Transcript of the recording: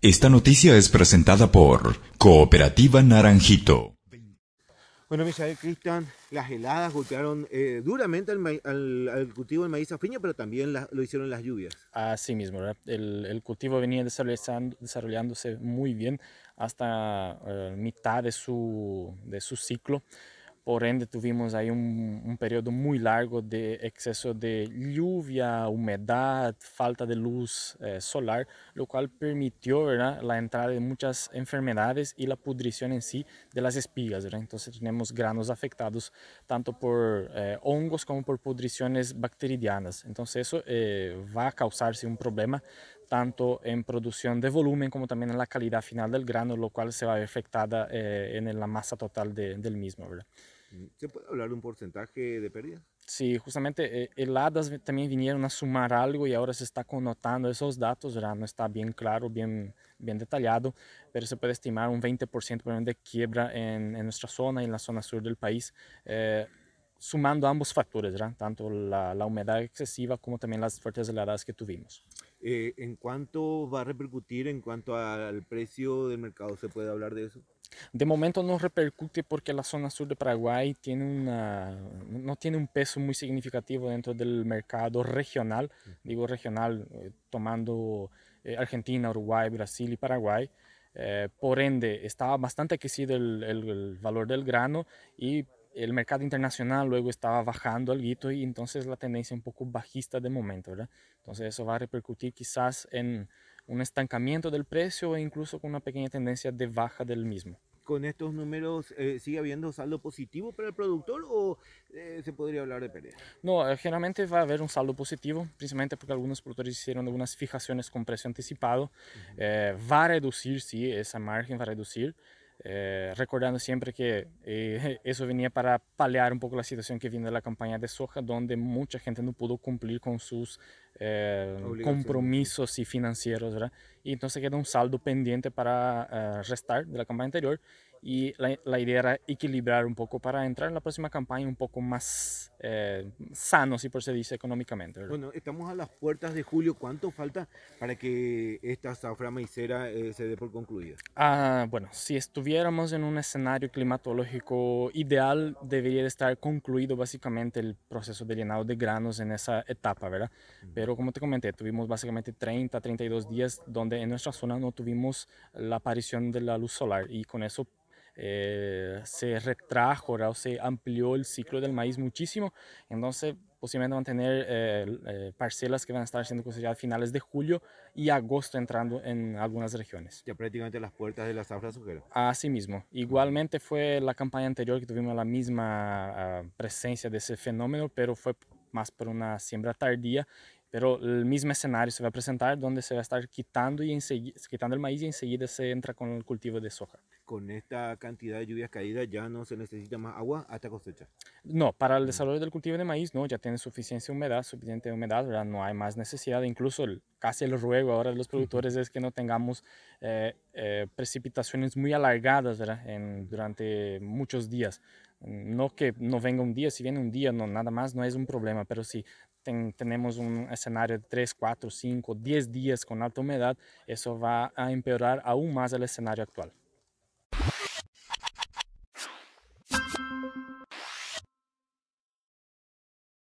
Esta noticia es presentada por Cooperativa Naranjito. Bueno, Misael Cristian, las heladas golpearon eh, duramente al, cultivo del maíz afiño, pero también lo hicieron las lluvias. Así mismo, El, cultivo venía desarrollándose muy bien hasta eh, mitad de su ciclo. Por ende, tuvimos ahí un, periodo muy largo de exceso de lluvia, humedad, falta de luz eh, solar, lo cual permitió la entrada de muchas enfermedades y la pudrición en sí de las espigas. Entonces tenemos granos afectados tanto por eh, hongos como por pudriciones bacteridianas. Entonces eso eh, va a causarse un problema tanto en producción de volumen como también en la calidad final del grano, lo cual se va a ver afectada en la masa total del mismo. ¿verdad? ¿Se puede hablar de un porcentaje de pérdida? Sí, justamente heladas eh, también vinieron a sumar algo y ahora se está connotando esos datos, no está bien claro, bien, bien detallado, pero se puede estimar un 20% de quiebra en, en, nuestra zona y en la zona sur del país, eh, sumando ambos factores, tanto la, la, humedad excesiva como también las fuertes heladas que tuvimos. Eh, ¿En cuánto va a repercutir en cuanto al precio del mercado? ¿Se puede hablar de eso? De momento no repercute porque la zona sur de Paraguay tiene una, no tiene un peso muy significativo dentro del mercado regional, digo regional eh, tomando eh, Argentina, Uruguay, Brasil y Paraguay. Eh, por ende, estaba bastante aquecido el, valor del grano y el mercado internacional luego estaba bajando algo y entonces la tendencia un poco bajista de momento, Entonces eso va a repercutir quizás en un estancamiento del precio e incluso con una pequeña tendencia de baja del mismo con estos números eh, sigue habiendo saldo positivo para el productor o eh, se podría hablar de pérdida? No, eh, generalmente va a haber un saldo positivo, principalmente porque algunos productores hicieron algunas fijaciones con precio anticipado. va a reducir, sí, esa margen va a reducir. Eh, recordando siempre que eh, eso venía para paliar un poco la situación que viene de la campaña de soja, donde mucha gente no pudo cumplir con sus eh, compromisos y financieros, Y entonces queda un saldo pendiente para restar de la campaña anterior y la, idea era equilibrar un poco para entrar en la próxima campaña un poco más eh, sano, si por se dice, económicamente. Bueno, estamos a las puertas de julio. ¿Cuánto falta para que esta zafra maicera eh, se dé por concluida? Ah, bueno, si estuviéramos en un escenario climatológico ideal, debería estar concluido básicamente el proceso de llenado de granos en esa etapa, ¿verdad? Pero como te comenté, tuvimos básicamente 30, 32 días donde en nuestra zona no tuvimos la aparición de la luz solar y con eso eh, se retrajo o se amplió el ciclo del maíz muchísimo. Entonces, posiblemente van a tener eh, eh, parcelas que van a estar siendo cosechadas a finales de julio y agosto entrando en algunas regiones. Ya prácticamente las puertas de la zafra sujeras. Así mismo. Igualmente fue la campaña anterior que tuvimos la misma ah, presencia de ese fenómeno, pero fue más por una siembra tardía pero el mismo escenario se va a presentar donde se va a estar quitando, y quitando el maíz y enseguida se entra con el cultivo de soja con esta cantidad de lluvias caídas ya no se necesita más agua hasta cosecha. No, para el mm. desarrollo del cultivo de maíz, no, ya tiene suficiente humedad, suficiente humedad, no hay más necesidad. Incluso casi el ruego ahora de los productores es que no tengamos eh, eh, precipitaciones muy alargadas durante muchos días. No que no venga un día, si viene un día, no, nada más no es un problema, pero si tenemos un escenario de 3, 4, 5, 10 días con alta humedad, eso va a empeorar aún más el escenario actual.